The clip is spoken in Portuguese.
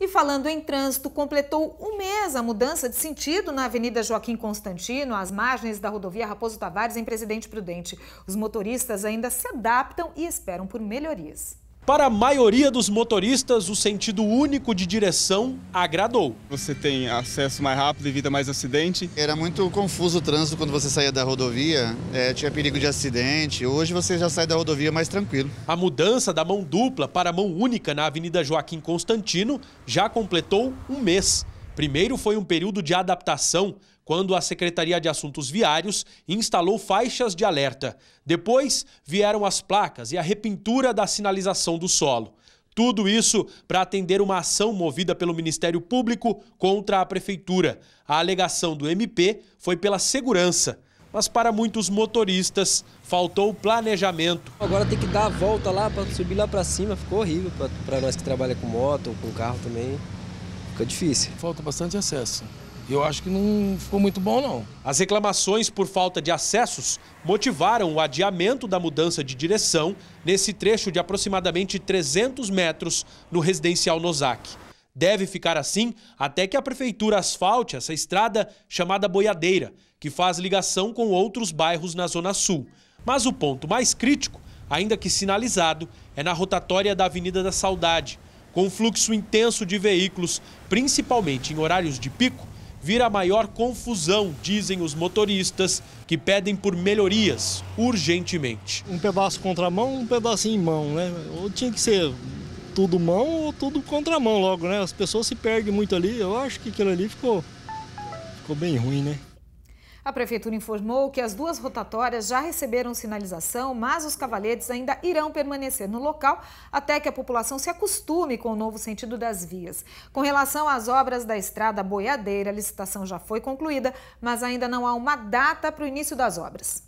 E falando em trânsito, completou um mês a mudança de sentido na Avenida Joaquim Constantino, às margens da rodovia Raposo Tavares, em Presidente Prudente. Os motoristas ainda se adaptam e esperam por melhorias. Para a maioria dos motoristas, o sentido único de direção agradou. Você tem acesso mais rápido, e evita mais acidente. Era muito confuso o trânsito quando você saía da rodovia, é, tinha perigo de acidente. Hoje você já sai da rodovia mais tranquilo. A mudança da mão dupla para mão única na Avenida Joaquim Constantino já completou um mês. Primeiro foi um período de adaptação quando a Secretaria de Assuntos Viários instalou faixas de alerta. Depois vieram as placas e a repintura da sinalização do solo. Tudo isso para atender uma ação movida pelo Ministério Público contra a Prefeitura. A alegação do MP foi pela segurança mas para muitos motoristas faltou planejamento. Agora tem que dar a volta lá para subir lá para cima, ficou horrível para nós que trabalham com moto ou com carro também, fica difícil. Falta bastante acesso eu acho que não ficou muito bom, não. As reclamações por falta de acessos motivaram o adiamento da mudança de direção nesse trecho de aproximadamente 300 metros no residencial Nozaki. Deve ficar assim até que a prefeitura asfalte essa estrada chamada Boiadeira, que faz ligação com outros bairros na Zona Sul. Mas o ponto mais crítico, ainda que sinalizado, é na rotatória da Avenida da Saudade. Com fluxo intenso de veículos, principalmente em horários de pico, vira maior confusão, dizem os motoristas, que pedem por melhorias urgentemente. Um pedaço contra mão, um pedaço em mão, né? Ou tinha que ser tudo mão ou tudo contra mão logo, né? As pessoas se perdem muito ali. Eu acho que aquilo ali ficou, ficou bem ruim, né? A prefeitura informou que as duas rotatórias já receberam sinalização, mas os cavaletes ainda irão permanecer no local até que a população se acostume com o novo sentido das vias. Com relação às obras da estrada boiadeira, a licitação já foi concluída, mas ainda não há uma data para o início das obras.